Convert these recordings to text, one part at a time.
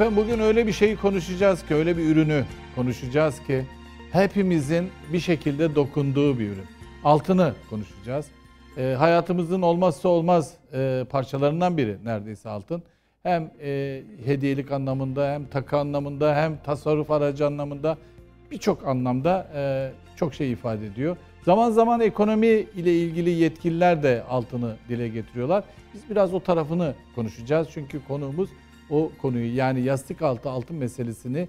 Efendim bugün öyle bir şeyi konuşacağız ki, öyle bir ürünü konuşacağız ki hepimizin bir şekilde dokunduğu bir ürün. Altını konuşacağız. E, hayatımızın olmazsa olmaz e, parçalarından biri neredeyse altın. Hem e, hediyelik anlamında, hem takı anlamında, hem tasarruf aracı anlamında birçok anlamda e, çok şey ifade ediyor. Zaman zaman ekonomi ile ilgili yetkililer de altını dile getiriyorlar. Biz biraz o tarafını konuşacağız çünkü konuğumuz o konuyu yani yastık altı altın meselesini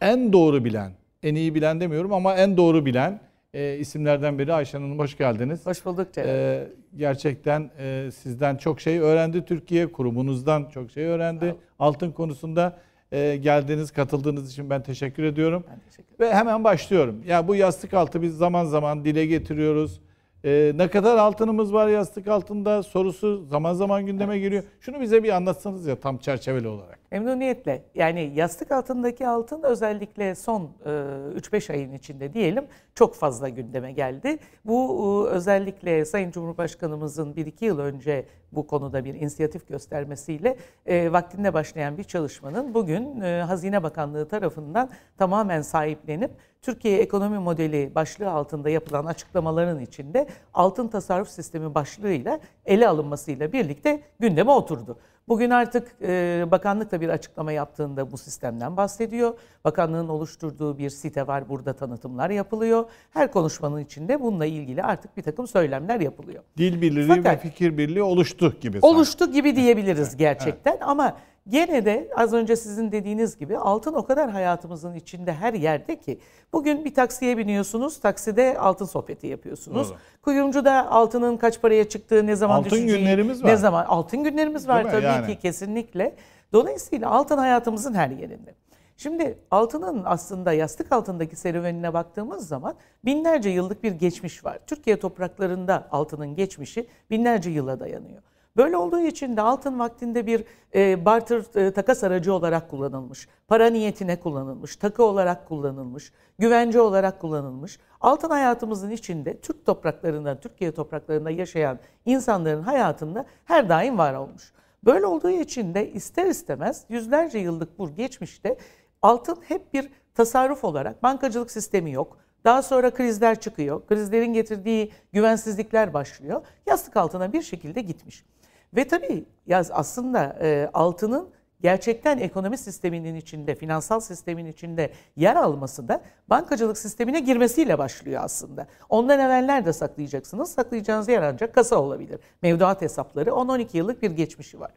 en doğru bilen, en iyi bilen demiyorum ama en doğru bilen e, isimlerden biri Ayşe Hanım hoş geldiniz. Hoş bulduk Ceren. E, gerçekten e, sizden çok şey öğrendi Türkiye, kurumunuzdan çok şey öğrendi. Altın konusunda e, geldiğiniz, katıldığınız için ben teşekkür ediyorum. Ben teşekkür ederim. Ve hemen başlıyorum. Ya yani bu yastık altı biz zaman zaman dile getiriyoruz ee, ne kadar altınımız var yastık altında sorusu zaman zaman gündeme geliyor. Şunu bize bir anlatsanız ya tam çerçeveli olarak. Memnuniyetle. Yani yastık altındaki altın özellikle son 3-5 e, ayın içinde diyelim çok fazla gündeme geldi. Bu e, özellikle Sayın Cumhurbaşkanımızın 1-2 yıl önce bu konuda bir inisiyatif göstermesiyle e, vaktinde başlayan bir çalışmanın bugün Hazine Bakanlığı tarafından tamamen sahiplenip Türkiye ekonomi modeli başlığı altında yapılan açıklamaların içinde altın tasarruf sistemi başlığıyla ele alınmasıyla birlikte gündeme oturdu. Bugün artık e, bakanlık da bir açıklama yaptığında bu sistemden bahsediyor. Bakanlığın oluşturduğu bir site var. Burada tanıtımlar yapılıyor. Her konuşmanın içinde bununla ilgili artık bir takım söylemler yapılıyor. Dil birliği Fakat, ve fikir birliği oluştu gibi. Sanki. Oluştu gibi diyebiliriz gerçekten ama Gene de az önce sizin dediğiniz gibi altın o kadar hayatımızın içinde her yerde ki. Bugün bir taksiye biniyorsunuz, takside altın sohbeti yapıyorsunuz. Kuyumcuda altının kaç paraya çıktığı, ne zaman altın düşeceği, günlerimiz var. Ne zaman altın günlerimiz var Değil tabii yani. ki kesinlikle. Dolayısıyla altın hayatımızın her yerinde. Şimdi altının aslında yastık altındaki serüvenine baktığımız zaman binlerce yıllık bir geçmiş var. Türkiye topraklarında altının geçmişi binlerce yıla dayanıyor. Böyle olduğu için de altın vaktinde bir e, barter e, takas aracı olarak kullanılmış. Para niyetine kullanılmış, takı olarak kullanılmış, güvence olarak kullanılmış. Altın hayatımızın içinde Türk topraklarında, Türkiye topraklarında yaşayan insanların hayatında her daim var olmuş. Böyle olduğu için de ister istemez yüzlerce yıllık bu geçmişte altın hep bir tasarruf olarak bankacılık sistemi yok. Daha sonra krizler çıkıyor. Krizlerin getirdiği güvensizlikler başlıyor. Yastık altına bir şekilde gitmiş. Ve tabii ya aslında e, altının gerçekten ekonomi sisteminin içinde, finansal sistemin içinde yer alması da bankacılık sistemine girmesiyle başlıyor aslında. Ondan evveller de saklayacaksınız. Saklayacağınız yer ancak kasa olabilir. Mevduat hesapları 10-12 yıllık bir geçmişi var.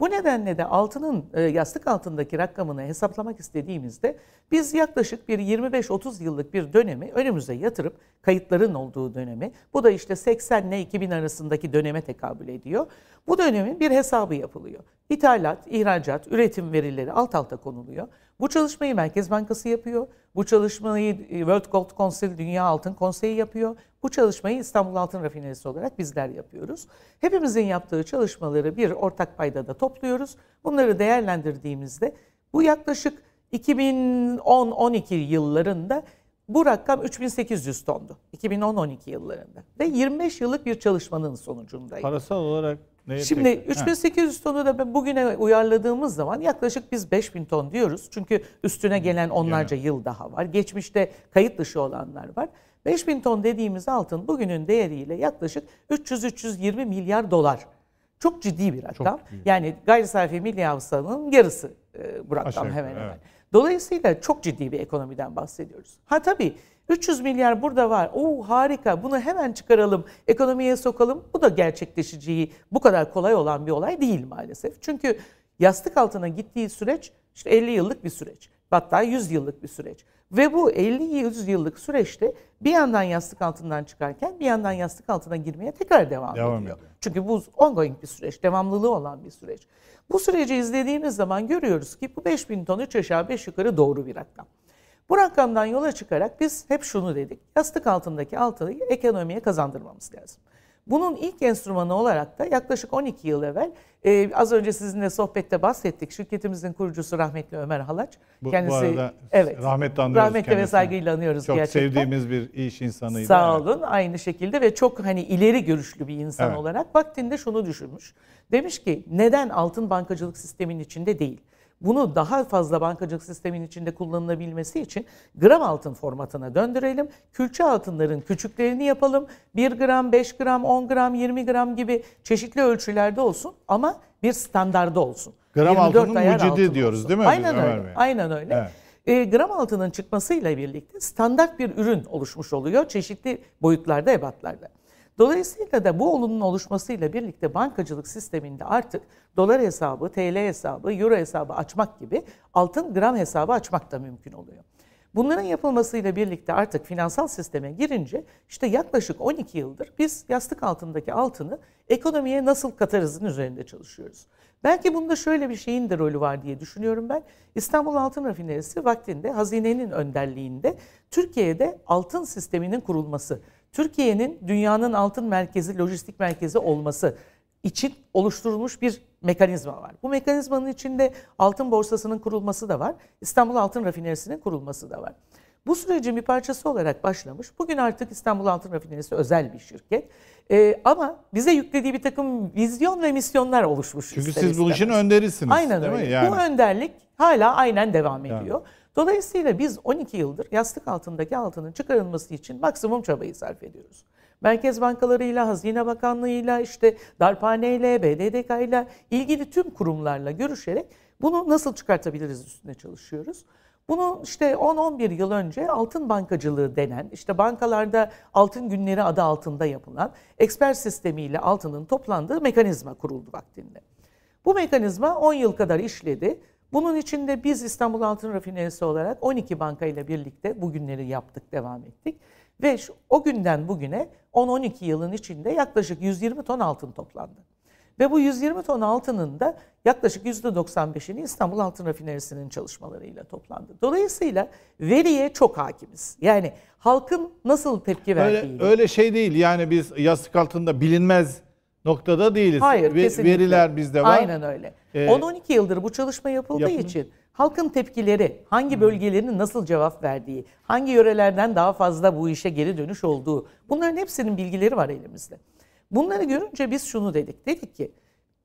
Bu nedenle de altının e, yastık altındaki rakamını hesaplamak istediğimizde biz yaklaşık bir 25-30 yıllık bir dönemi önümüze yatırıp kayıtların olduğu dönemi bu da işte 80 ile 2000 arasındaki döneme tekabül ediyor. Bu dönemin bir hesabı yapılıyor. İthalat, ihracat, üretim verileri alt alta konuluyor. Bu çalışmayı Merkez Bankası yapıyor. Bu çalışmayı e, World Gold Council, Dünya Altın Konseyi yapıyor. Bu çalışmayı İstanbul Altın Rafinerisi olarak bizler yapıyoruz. Hepimizin yaptığı çalışmaları bir ortak payda da topluyoruz. Bunları değerlendirdiğimizde bu yaklaşık 2010-12 yıllarında bu rakam 3800 tondu. 2010-12 yıllarında. Ve 25 yıllık bir çalışmanın sonucundaydı. Parasal olarak ne Şimdi peki? 3800 ha. tonu da bugüne uyarladığımız zaman yaklaşık biz 5000 ton diyoruz. Çünkü üstüne gelen onlarca yıl daha var. Geçmişte kayıt dışı olanlar var. 5000 ton dediğimiz altın bugünün değeriyle yaklaşık 300-320 milyar dolar. Çok ciddi bir rakam. Çok yani gayri safi milli havsanın yarısı e, bu rakam Aşağı, hemen hemen. Evet. Dolayısıyla çok ciddi bir ekonomiden bahsediyoruz. Ha tabii 300 milyar burada var. Oo harika bunu hemen çıkaralım, ekonomiye sokalım. Bu da gerçekleşeceği bu kadar kolay olan bir olay değil maalesef. Çünkü yastık altına gittiği süreç işte 50 yıllık bir süreç. Hatta 100 yıllık bir süreç. Ve bu 50-100 yıllık süreçte bir yandan yastık altından çıkarken bir yandan yastık altına girmeye tekrar devam, devam ediyor. ediyor. Çünkü bu ongoing bir süreç, devamlılığı olan bir süreç. Bu süreci izlediğimiz zaman görüyoruz ki bu 5000 ton 3 aşağı 5 yukarı doğru bir rakam. Bu rakamdan yola çıkarak biz hep şunu dedik. Yastık altındaki altıyı ekonomiye kazandırmamız lazım. Bunun ilk enstrümanı olarak da yaklaşık 12 yıl evvel e, az önce sizinle sohbette bahsettik. Şirketimizin kurucusu rahmetli Ömer Halaç. kendisi bu arada evet, rahmetle anıyoruz rahmetle kendisini. ve saygıyla anıyoruz çok gerçekten. Çok sevdiğimiz bir iş insanıydı. Sağ olun evet. aynı şekilde ve çok hani ileri görüşlü bir insan evet. olarak vaktinde şunu düşünmüş. Demiş ki neden altın bankacılık sistemin içinde değil? Bunu daha fazla bankacılık sistemin içinde kullanılabilmesi için gram altın formatına döndürelim. Külçe altınların küçüklerini yapalım. 1 gram, 5 gram, 10 gram, 20 gram gibi çeşitli ölçülerde olsun ama bir standarda olsun. Gram altının mucidi altın diyoruz olsun. değil mi? Aynen Ömer öyle. Bey? Aynen öyle. Evet. E, gram altının çıkmasıyla birlikte standart bir ürün oluşmuş oluyor çeşitli boyutlarda, ebatlarda. Dolayısıyla da bu olunun oluşmasıyla birlikte bankacılık sisteminde artık dolar hesabı, TL hesabı, euro hesabı açmak gibi altın gram hesabı açmak da mümkün oluyor. Bunların yapılmasıyla birlikte artık finansal sisteme girince işte yaklaşık 12 yıldır biz yastık altındaki altını ekonomiye nasıl katarızın üzerinde çalışıyoruz. Belki bunda şöyle bir şeyin de rolü var diye düşünüyorum ben. İstanbul Altın Rafinerisi vaktinde hazinenin önderliğinde Türkiye'de altın sisteminin kurulması Türkiye'nin dünyanın altın merkezi, lojistik merkezi olması için oluşturulmuş bir mekanizma var. Bu mekanizmanın içinde altın borsasının kurulması da var. İstanbul Altın Rafinerisi'nin kurulması da var. Bu sürecin bir parçası olarak başlamış. Bugün artık İstanbul Altın Rafinerisi özel bir şirket. Ee, ama bize yüklediği bir takım vizyon ve misyonlar oluşmuş. Çünkü siz bu işin önderisiniz. Aynen öyle. Mi? Yani. Bu önderlik hala aynen devam ediyor. Yani. Dolayısıyla biz 12 yıldır yastık altındaki altının çıkarılması için maksimum çabayı sarf ediyoruz. Merkez bankalarıyla, Hazine Bakanlığı'yla, işte darphaneyle, BDDK ile ilgili tüm kurumlarla görüşerek bunu nasıl çıkartabiliriz üstüne çalışıyoruz. Bunu işte 10-11 yıl önce altın bankacılığı denen, işte bankalarda altın günleri adı altında yapılan eksper sistemiyle altının toplandığı mekanizma kuruldu vaktinde. Bu mekanizma 10 yıl kadar işledi. Bunun içinde biz İstanbul Altın Rafinerisi olarak 12 bankayla birlikte bugünleri yaptık, devam ettik. Ve şu, o günden bugüne 10-12 yılın içinde yaklaşık 120 ton altın toplandı. Ve bu 120 ton altının da yaklaşık %95'ini İstanbul Altın Rafinerisi'nin çalışmalarıyla toplandı. Dolayısıyla veriye çok hakimiz. Yani halkın nasıl tepki verdiği. Öyle, öyle şey değil yani biz yastık altında bilinmez noktada değiliz. Hayır, Ve, kesinlikle. Veriler bizde var. Aynen öyle. Ee, 10-12 yıldır bu çalışma yapıldığı yapın. için halkın tepkileri, hangi bölgelerin nasıl cevap verdiği, hangi yörelerden daha fazla bu işe geri dönüş olduğu, bunların hepsinin bilgileri var elimizde. Bunları görünce biz şunu dedik. Dedik ki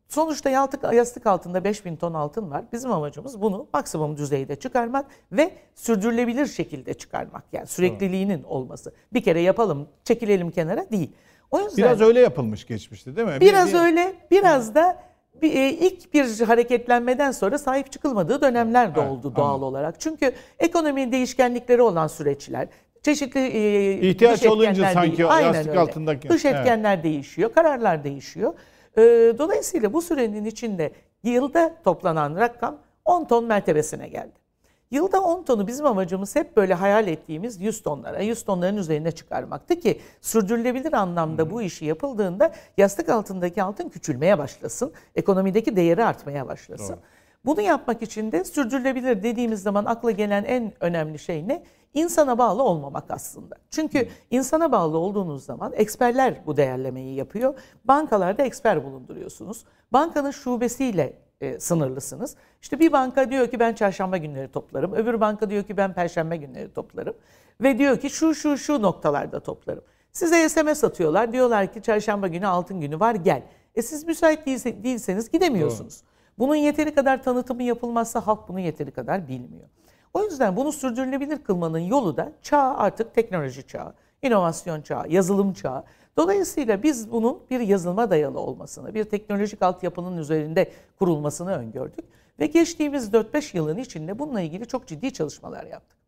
sonuçta yaltık, yastık altında 5000 ton altın var. Bizim amacımız bunu maksimum düzeyde çıkarmak ve sürdürülebilir şekilde çıkarmak. Yani sürekliliğinin olması. Bir kere yapalım, çekilelim kenara değil. O yüzden biraz öyle yapılmış geçmişti değil mi? Biraz bir, öyle, biraz da bir, e, ilk bir hareketlenmeden sonra sahip çıkılmadığı dönemler de oldu evet, doğal anladım. olarak. Çünkü ekonominin değişkenlikleri olan süreçler, çeşitli e, ihtiyaç olunca sanki Aynen yastık öyle. altındaki dış etkenler evet. değişiyor, kararlar değişiyor. E, dolayısıyla bu sürenin içinde yılda toplanan rakam 10 ton mertebesine geldi. Yılda 10 tonu bizim amacımız hep böyle hayal ettiğimiz 100 tonlara, 100 tonların üzerine çıkarmaktı ki sürdürülebilir anlamda bu hmm. işi yapıldığında yastık altındaki altın küçülmeye başlasın, ekonomideki değeri artmaya başlasın. Doğru. Bunu yapmak için de sürdürülebilir dediğimiz zaman akla gelen en önemli şey ne? İnsana bağlı olmamak aslında. Çünkü hmm. insana bağlı olduğunuz zaman eksperler bu değerlemeyi yapıyor. Bankalarda eksper bulunduruyorsunuz. Bankanın şubesiyle e, sınırlısınız. İşte bir banka diyor ki ben çarşamba günleri toplarım. Öbür banka diyor ki ben perşembe günleri toplarım. Ve diyor ki şu şu şu noktalarda toplarım. Size SMS atıyorlar. Diyorlar ki çarşamba günü altın günü var gel. E siz müsait değilse, değilseniz gidemiyorsunuz. Doğru. Bunun yeteri kadar tanıtımı yapılmazsa halk bunu yeteri kadar bilmiyor. O yüzden bunu sürdürülebilir kılmanın yolu da çağ artık teknoloji çağı, inovasyon çağı, yazılım çağı. Dolayısıyla biz bunun bir yazılıma dayalı olmasını, bir teknolojik altyapının üzerinde kurulmasını öngördük. Ve geçtiğimiz 4-5 yılın içinde bununla ilgili çok ciddi çalışmalar yaptık.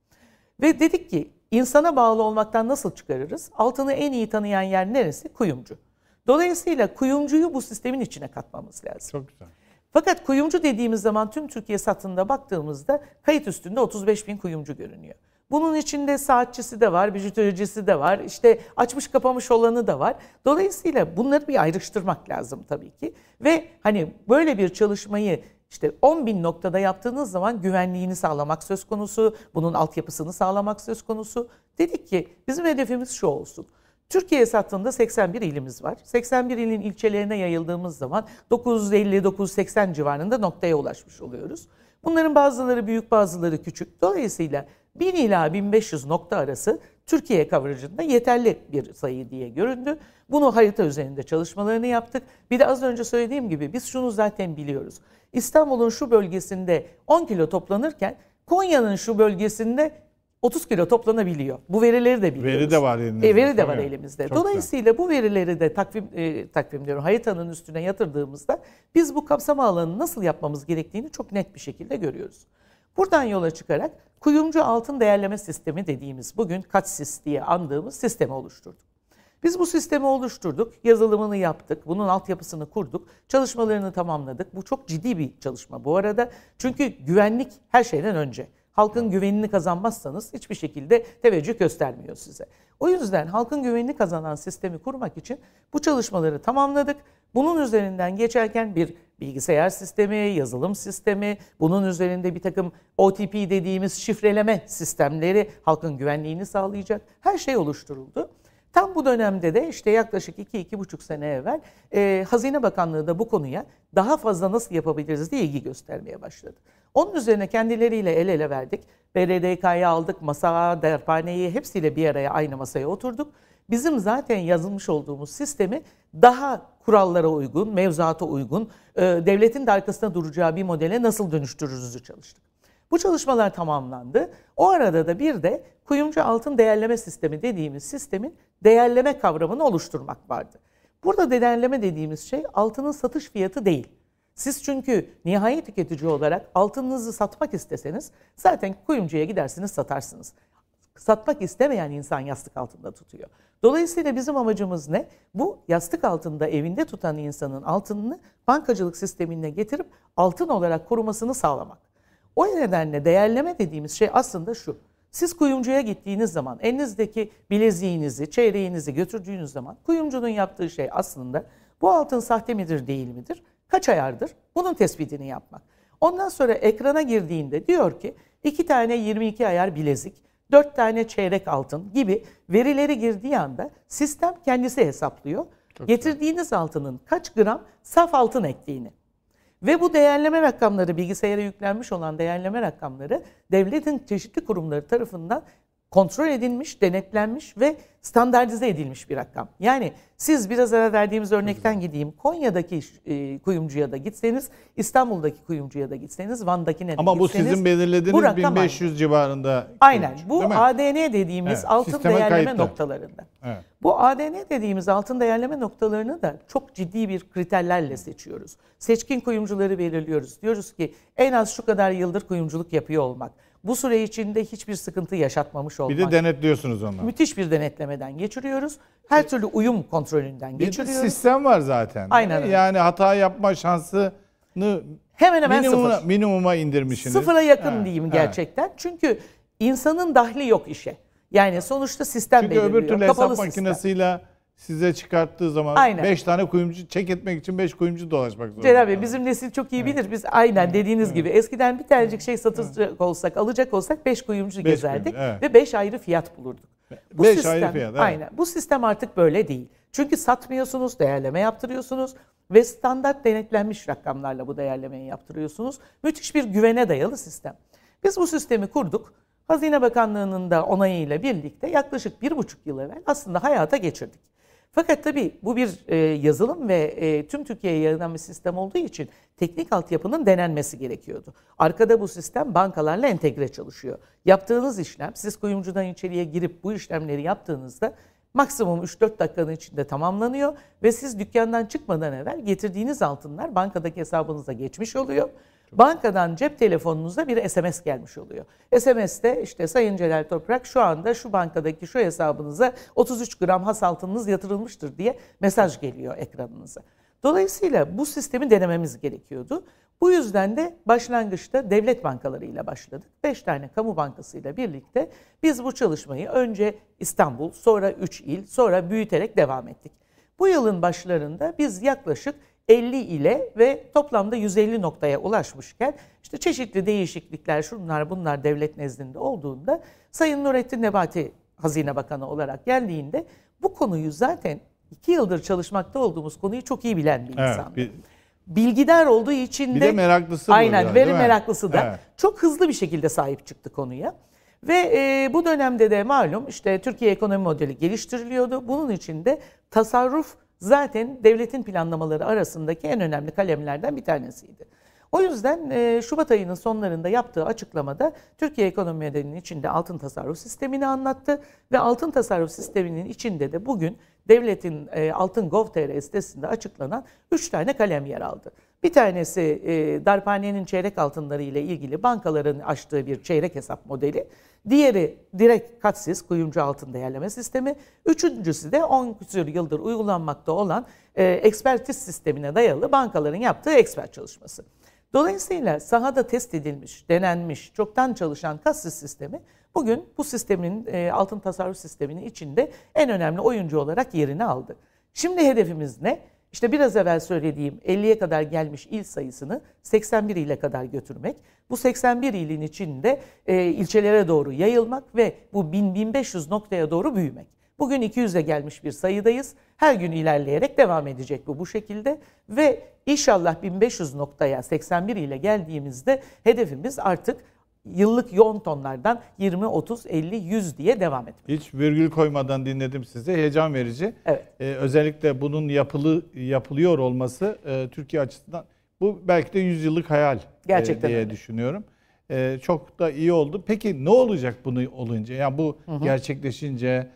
Ve dedik ki insana bağlı olmaktan nasıl çıkarırız? Altını en iyi tanıyan yer neresi? Kuyumcu. Dolayısıyla kuyumcuyu bu sistemin içine katmamız lazım. Çok güzel. Fakat kuyumcu dediğimiz zaman tüm Türkiye satında baktığımızda kayıt üstünde 35 bin kuyumcu görünüyor. Bunun içinde saatçisi de var, bijutörcisi de var, işte açmış kapamış olanı da var. Dolayısıyla bunları bir ayrıştırmak lazım tabii ki. Ve hani böyle bir çalışmayı işte 10 bin noktada yaptığınız zaman güvenliğini sağlamak söz konusu, bunun altyapısını sağlamak söz konusu. Dedik ki bizim hedefimiz şu olsun. Türkiye satında 81 ilimiz var. 81 ilin ilçelerine yayıldığımız zaman 950-980 civarında noktaya ulaşmış oluyoruz. Bunların bazıları büyük bazıları küçük. Dolayısıyla 1000 ila 1500 nokta arası Türkiye kavrajında yeterli bir sayı diye göründü. Bunu harita üzerinde çalışmalarını yaptık. Bir de az önce söylediğim gibi biz şunu zaten biliyoruz. İstanbul'un şu bölgesinde 10 kilo toplanırken Konya'nın şu bölgesinde 30 kilo toplanabiliyor. Bu verileri de biliyoruz. Veri de var elimizde. E, veri de var elimizde. Çok Dolayısıyla da. bu verileri de takvim e, takvim diyorum haritanın üstüne yatırdığımızda biz bu kapsam alanını nasıl yapmamız gerektiğini çok net bir şekilde görüyoruz. Buradan yola çıkarak kuyumcu altın değerleme sistemi dediğimiz bugün KATSIS diye andığımız sistemi oluşturduk. Biz bu sistemi oluşturduk, yazılımını yaptık, bunun altyapısını kurduk, çalışmalarını tamamladık. Bu çok ciddi bir çalışma bu arada. Çünkü güvenlik her şeyden önce halkın güvenini kazanmazsanız hiçbir şekilde teveccüh göstermiyor size. O yüzden halkın güvenini kazanan sistemi kurmak için bu çalışmaları tamamladık. Bunun üzerinden geçerken bir bilgisayar sistemi, yazılım sistemi, bunun üzerinde bir takım OTP dediğimiz şifreleme sistemleri halkın güvenliğini sağlayacak her şey oluşturuldu. Tam bu dönemde de işte yaklaşık 2-2,5 sene evvel e, Hazine Bakanlığı da bu konuya daha fazla nasıl yapabiliriz diye ilgi göstermeye başladı. Onun üzerine kendileriyle el ele verdik. BDDK'yı aldık, masa, derphaneyi hepsiyle bir araya aynı masaya oturduk. Bizim zaten yazılmış olduğumuz sistemi daha kurallara uygun, mevzuata uygun, e, devletin de arkasında duracağı bir modele nasıl dönüştürürüzü çalıştık. Bu çalışmalar tamamlandı. O arada da bir de kuyumcu altın değerleme sistemi dediğimiz sistemin değerleme kavramını oluşturmak vardı. Burada değerleme dediğimiz şey altının satış fiyatı değil. Siz çünkü nihai tüketici olarak altınınızı satmak isteseniz zaten kuyumcuya gidersiniz satarsınız. Satmak istemeyen insan yastık altında tutuyor. Dolayısıyla bizim amacımız ne? Bu yastık altında evinde tutan insanın altınını bankacılık sistemine getirip altın olarak korumasını sağlamak. O nedenle değerleme dediğimiz şey aslında şu. Siz kuyumcuya gittiğiniz zaman elinizdeki bileziğinizi, çeyreğinizi götürdüğünüz zaman kuyumcunun yaptığı şey aslında bu altın sahte midir değil midir? kaç ayardır? Bunun tespitini yapmak. Ondan sonra ekrana girdiğinde diyor ki 2 tane 22 ayar bilezik, 4 tane çeyrek altın gibi verileri girdiği anda sistem kendisi hesaplıyor. Çok Getirdiğiniz güzel. altının kaç gram saf altın ektiğini. Ve bu değerleme rakamları bilgisayara yüklenmiş olan değerleme rakamları devletin çeşitli kurumları tarafından kontrol edilmiş, denetlenmiş ve standartize edilmiş bir rakam. Yani siz biraz evvel verdiğimiz örnekten gideyim. Konya'daki e, kuyumcuya da gitseniz, İstanbul'daki kuyumcuya da gitseniz, Van'daki ne Ama gitseniz. Ama bu sizin belirlediğiniz bu 1500 aynı. civarında. Aynen. bu ADN dediğimiz evet, altın değerleme kayıtlı. noktalarında. Evet. Bu ADN dediğimiz altın değerleme noktalarını da çok ciddi bir kriterlerle seçiyoruz. Seçkin kuyumcuları belirliyoruz. Diyoruz ki en az şu kadar yıldır kuyumculuk yapıyor olmak bu süre içinde hiçbir sıkıntı yaşatmamış olmak. Bir de denetliyorsunuz onları. Müthiş bir denetlemeden geçiriyoruz. Her türlü uyum kontrolünden bir geçiriyoruz. Bir sistem var zaten. Aynen öyle. Yani hata yapma şansını hemen hemen minimuma, sıfır. minimuma indirmişsiniz. Sıfıra yakın ha, diyeyim ha. gerçekten. Çünkü insanın dahli yok işe. Yani sonuçta sistem Çünkü belirliyor. Çünkü öbür türlü Kapalı hesap sistem. makinesiyle size çıkarttığı zaman 5 tane kuyumcu çek etmek için 5 kuyumcu dolaşmak zorunda. Cenab-ı bizim nesil çok iyi bilir. Biz aynen dediğiniz gibi eskiden bir tanecik şey satacak evet. olsak, alacak olsak 5 kuyumcu beş gezerdik kuyumcu, evet. ve 5 ayrı fiyat bulurduk. 5 ayrı fiyat. Evet. Aynen. Bu sistem artık böyle değil. Çünkü satmıyorsunuz, değerleme yaptırıyorsunuz ve standart denetlenmiş rakamlarla bu değerlemeyi yaptırıyorsunuz. Müthiş bir güvene dayalı sistem. Biz bu sistemi kurduk. Hazine Bakanlığı'nın da onayıyla birlikte yaklaşık bir buçuk yıl evvel aslında hayata geçirdik. Fakat tabii bu bir e, yazılım ve e, tüm Türkiye'ye yayılan bir sistem olduğu için teknik altyapının denenmesi gerekiyordu. Arkada bu sistem bankalarla entegre çalışıyor. Yaptığınız işlem, siz kuyumcudan içeriye girip bu işlemleri yaptığınızda maksimum 3-4 dakikanın içinde tamamlanıyor ve siz dükkandan çıkmadan evvel getirdiğiniz altınlar bankadaki hesabınıza geçmiş oluyor. Bankadan cep telefonunuza bir SMS gelmiş oluyor. SMS'te işte Sayın Celal Toprak şu anda şu bankadaki şu hesabınıza 33 gram has altınınız yatırılmıştır diye mesaj geliyor ekranınıza. Dolayısıyla bu sistemi denememiz gerekiyordu. Bu yüzden de başlangıçta devlet bankalarıyla başladık. Beş tane kamu bankasıyla birlikte biz bu çalışmayı önce İstanbul, sonra üç il, sonra büyüterek devam ettik. Bu yılın başlarında biz yaklaşık 50 ile ve toplamda 150 noktaya ulaşmışken işte çeşitli değişiklikler şunlar bunlar devlet nezdinde olduğunda Sayın Nurettin Nebati Hazine Bakanı olarak geldiğinde bu konuyu zaten iki yıldır çalışmakta olduğumuz konuyu çok iyi bilen bir evet, insandı. Bir, Bilgidar olduğu için bir de, meraklısı aynen veri meraklısı da evet. çok hızlı bir şekilde sahip çıktı konuya. Ve e, bu dönemde de malum işte Türkiye ekonomi modeli geliştiriliyordu. Bunun için de tasarruf zaten devletin planlamaları arasındaki en önemli kalemlerden bir tanesiydi. O yüzden e, Şubat ayının sonlarında yaptığı açıklamada Türkiye ekonomi içinde altın tasarruf sistemini anlattı ve altın tasarruf sisteminin içinde de bugün devletin e, altın gov.tr sitesinde açıklanan 3 tane kalem yer aldı. Bir tanesi e, darphanenin çeyrek altınları ile ilgili bankaların açtığı bir çeyrek hesap modeli. Diğeri direkt katsiz kuyumcu altın değerleme sistemi. Üçüncüsü de 10 küsur yıldır uygulanmakta olan e, ekspertiz sistemine dayalı bankaların yaptığı ekspert çalışması. Dolayısıyla sahada test edilmiş, denenmiş, çoktan çalışan kassiz sistemi bugün bu sistemin e, altın tasarruf sisteminin içinde en önemli oyuncu olarak yerini aldı. Şimdi hedefimiz ne? İşte biraz evvel söylediğim 50'ye kadar gelmiş il sayısını 81 ile kadar götürmek. Bu 81 ilin içinde e, ilçelere doğru yayılmak ve bu 1000-1500 noktaya doğru büyümek. Bugün 200'e gelmiş bir sayıdayız. Her gün ilerleyerek devam edecek bu bu şekilde ve inşallah 1500 noktaya 81 ile geldiğimizde hedefimiz artık yıllık yoğun tonlardan 20, 30, 50, 100 diye devam etmek. Hiç virgül koymadan dinledim sizi. Heyecan verici. Evet. Ee, özellikle bunun yapılı yapılıyor olması e, Türkiye açısından bu belki de 100 yıllık hayal e, Gerçekten e, diye öyle. düşünüyorum. E, çok da iyi oldu. Peki ne olacak bunu olunca? Yani bu hı hı. gerçekleşince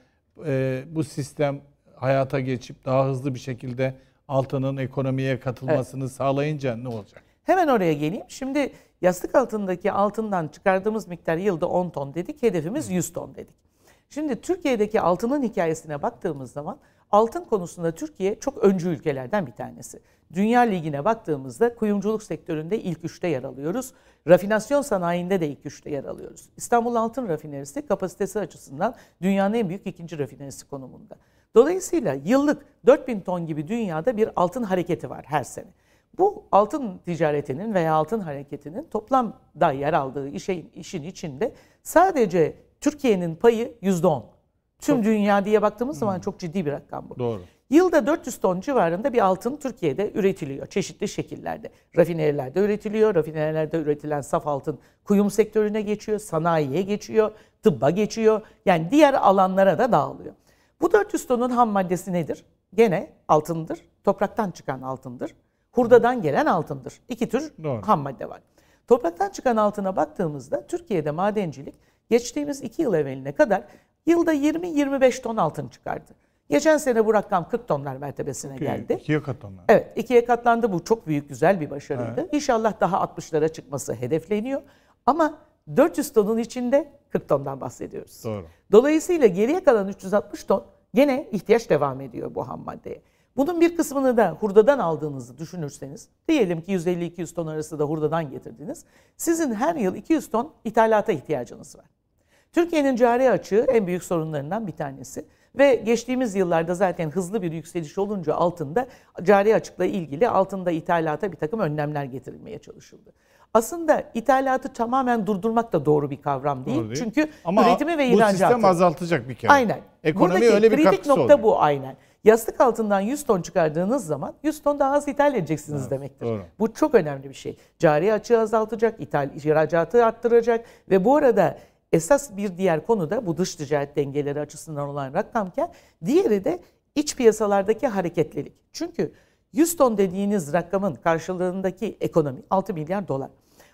e, bu sistem hayata geçip daha hızlı bir şekilde altının ekonomiye katılmasını evet. sağlayınca ne olacak? Hemen oraya geleyim. Şimdi yastık altındaki altından çıkardığımız miktar yılda 10 ton dedik. Hedefimiz 100 ton dedik. Şimdi Türkiye'deki altının hikayesine baktığımız zaman altın konusunda Türkiye çok öncü ülkelerden bir tanesi. Dünya Ligi'ne baktığımızda kuyumculuk sektöründe ilk üçte yer alıyoruz. Rafinasyon sanayinde de ilk üçte yer alıyoruz. İstanbul Altın Rafinerisi kapasitesi açısından dünyanın en büyük ikinci rafinerisi konumunda. Dolayısıyla yıllık 4000 ton gibi dünyada bir altın hareketi var her sene. Bu altın ticaretinin veya altın hareketinin toplamda yer aldığı işin, işin içinde sadece Türkiye'nin payı yüzde on. Tüm çok. dünya diye baktığımız hmm. zaman çok ciddi bir rakam bu. Doğru. Yılda 400 ton civarında bir altın Türkiye'de üretiliyor çeşitli şekillerde. Rafinerilerde üretiliyor, rafinerilerde üretilen saf altın kuyum sektörüne geçiyor, sanayiye geçiyor, tıbba geçiyor. Yani diğer alanlara da dağılıyor. Bu 400 tonun ham maddesi nedir? Gene altındır, topraktan çıkan altındır hurdadan gelen altındır. İki tür Doğru. ham madde var. Topraktan çıkan altına baktığımızda Türkiye'de madencilik geçtiğimiz iki yıl evveline kadar yılda 20-25 ton altın çıkardı. Geçen sene bu rakam 40 tonlar mertebesine İki, geldi. İkiye katlandı. Evet ikiye katlandı bu çok büyük güzel bir başarıydı. Evet. İnşallah daha 60'lara çıkması hedefleniyor. Ama 400 tonun içinde 40 tondan bahsediyoruz. Doğru. Dolayısıyla geriye kalan 360 ton gene ihtiyaç devam ediyor bu ham maddeye. Bunun bir kısmını da hurdadan aldığınızı düşünürseniz, diyelim ki 150-200 ton arası da hurdadan getirdiniz. Sizin her yıl 200 ton ithalata ihtiyacınız var. Türkiye'nin cari açığı en büyük sorunlarından bir tanesi. Ve geçtiğimiz yıllarda zaten hızlı bir yükseliş olunca altında cari açıkla ilgili altında ithalata bir takım önlemler getirilmeye çalışıldı. Aslında ithalatı tamamen durdurmak da doğru bir kavram değil. değil. Çünkü Ama üretimi ve ihracatı. bu sistem azaltacak bir kere. Aynen. Ekonomi Buradaki öyle bir kritik nokta oluyor. bu aynen. Yastık altından 100 ton çıkardığınız zaman 100 ton daha az ithal edeceksiniz evet, demektir. Doğru. Bu çok önemli bir şey. Cari açığı azaltacak, ithal ihracatı arttıracak ve bu arada esas bir diğer konu da bu dış ticaret dengeleri açısından olan rakamken diğeri de iç piyasalardaki hareketlilik. Çünkü 100 ton dediğiniz rakamın karşılığındaki ekonomi 6 milyar dolar.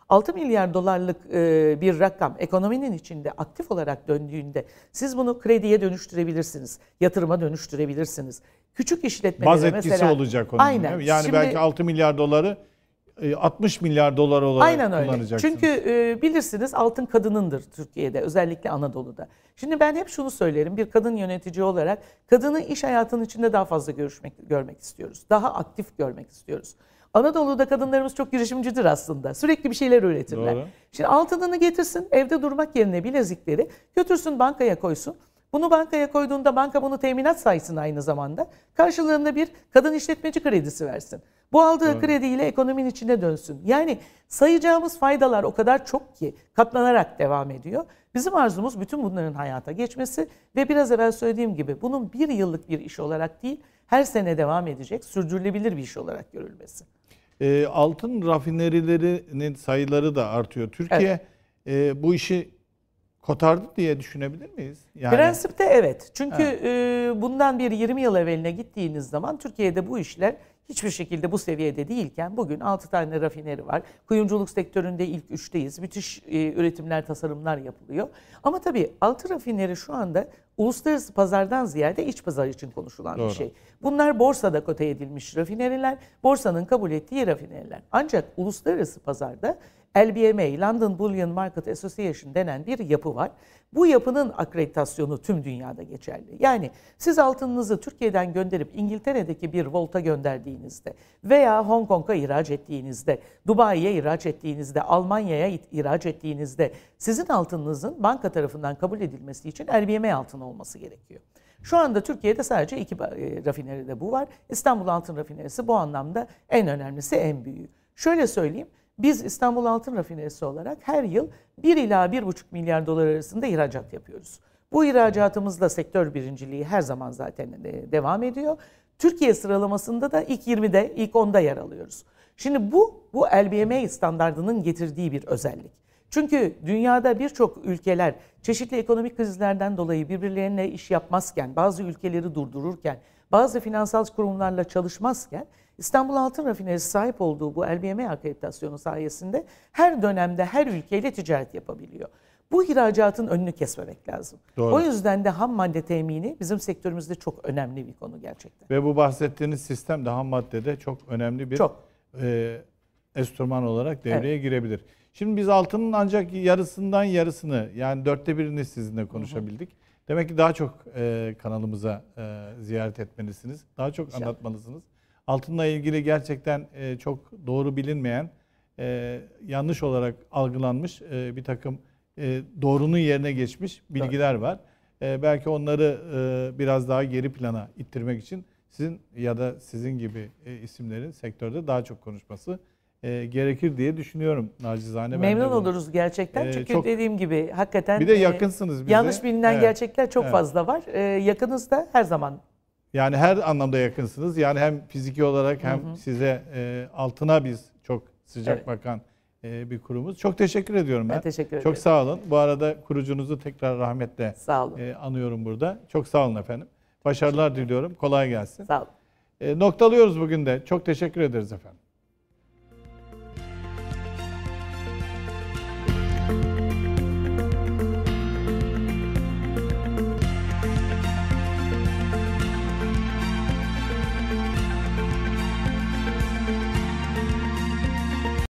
6 milyar dolarlık e, bir rakam ekonominin içinde aktif olarak döndüğünde siz bunu krediye dönüştürebilirsiniz, yatırıma dönüştürebilirsiniz. Küçük işletmelere Baz etkisi mesela, olacak onun. Aynen. Yani Şimdi, belki 6 milyar doları 60 e, milyar dolar olarak Aynen öyle. kullanacaksınız. Çünkü e, bilirsiniz altın kadınındır Türkiye'de özellikle Anadolu'da. Şimdi ben hep şunu söylerim bir kadın yönetici olarak kadını iş hayatının içinde daha fazla görüşmek görmek istiyoruz. Daha aktif görmek istiyoruz. Anadolu'da kadınlarımız çok girişimcidir aslında. Sürekli bir şeyler üretirler. Doğru. Şimdi altınını getirsin evde durmak yerine bilezikleri götürsün bankaya koysun. Bunu bankaya koyduğunda banka bunu teminat saysın aynı zamanda. Karşılığında bir kadın işletmeci kredisi versin. Bu aldığı evet. krediyle ekonominin içine dönsün. Yani sayacağımız faydalar o kadar çok ki katlanarak devam ediyor. Bizim arzumuz bütün bunların hayata geçmesi ve biraz evvel söylediğim gibi bunun bir yıllık bir iş olarak değil, her sene devam edecek, sürdürülebilir bir iş olarak görülmesi. E, altın rafinerilerinin sayıları da artıyor. Türkiye evet. e, bu işi kotardı diye düşünebilir miyiz? Yani... Prensipte evet. Çünkü evet. E, bundan bir 20 yıl evveline gittiğiniz zaman Türkiye'de bu işler hiçbir şekilde bu seviyede değilken bugün 6 tane rafineri var. Kuyumculuk sektöründe ilk üçteyiz. Müthiş e, üretimler, tasarımlar yapılıyor. Ama tabii 6 rafineri şu anda uluslararası pazardan ziyade iç pazar için konuşulan Doğru. bir şey. Bunlar borsada kote edilmiş rafineriler, borsanın kabul ettiği rafineriler. Ancak uluslararası pazarda LBMA, London Bullion Market Association denen bir yapı var. Bu yapının akreditasyonu tüm dünyada geçerli. Yani siz altınınızı Türkiye'den gönderip İngiltere'deki bir volta gönderdiğinizde veya Hong Kong'a ihraç ettiğinizde, Dubai'ye ihraç ettiğinizde, Almanya'ya ihraç ettiğinizde sizin altınınızın banka tarafından kabul edilmesi için LBMA altın olması gerekiyor. Şu anda Türkiye'de sadece iki e, rafineride bu var. İstanbul Altın Rafinerisi bu anlamda en önemlisi, en büyüğü. Şöyle söyleyeyim, biz İstanbul Altın Rafinesi olarak her yıl 1 ila 1,5 milyar dolar arasında ihracat yapıyoruz. Bu ihracatımızla sektör birinciliği her zaman zaten e, devam ediyor. Türkiye sıralamasında da ilk 20'de, ilk 10'da yer alıyoruz. Şimdi bu, bu LBMA standartının getirdiği bir özellik. Çünkü dünyada birçok ülkeler çeşitli ekonomik krizlerden dolayı birbirlerine iş yapmazken, bazı ülkeleri durdururken, bazı finansal kurumlarla çalışmazken İstanbul Altın Rafinerisi sahip olduğu bu LBMA akreditasyonu sayesinde her dönemde her ülkeyle ticaret yapabiliyor. Bu ihracatın önünü kesmemek lazım. Doğru. O yüzden de ham madde temini bizim sektörümüzde çok önemli bir konu gerçekten. Ve bu bahsettiğiniz sistem de ham maddede çok önemli bir çok. E, enstrüman olarak devreye evet. girebilir. Şimdi biz altının ancak yarısından yarısını yani dörtte birini sizinle konuşabildik. Hı hı. Demek ki daha çok e, kanalımıza e, ziyaret etmelisiniz. Daha çok İnşallah. anlatmalısınız altınla ilgili gerçekten e, çok doğru bilinmeyen, e, yanlış olarak algılanmış e, bir takım e, doğrunun yerine geçmiş bilgiler evet. var. E, belki onları e, biraz daha geri plana ittirmek için sizin ya da sizin gibi e, isimlerin sektörde daha çok konuşması e, gerekir diye düşünüyorum nacizane. Memnun oluruz gerçekten e, çünkü çok, dediğim gibi hakikaten bir de yakınsınız e, bize. Yanlış bilinen evet, gerçekler çok evet. fazla var. E, yakınızda her zaman yani her anlamda yakınsınız. Yani hem fiziki olarak hem hı hı. size e, altına biz çok sıcak evet. bakan e, bir kurumuz. Çok teşekkür ediyorum ben. ben teşekkür ederim. Çok sağ olun. Bu arada kurucunuzu tekrar rahmetle sağ olun. E, anıyorum burada. Çok sağ olun efendim. Başarılar diliyorum. Kolay gelsin. Sağ olun. E, noktalıyoruz bugün de. Çok teşekkür ederiz efendim.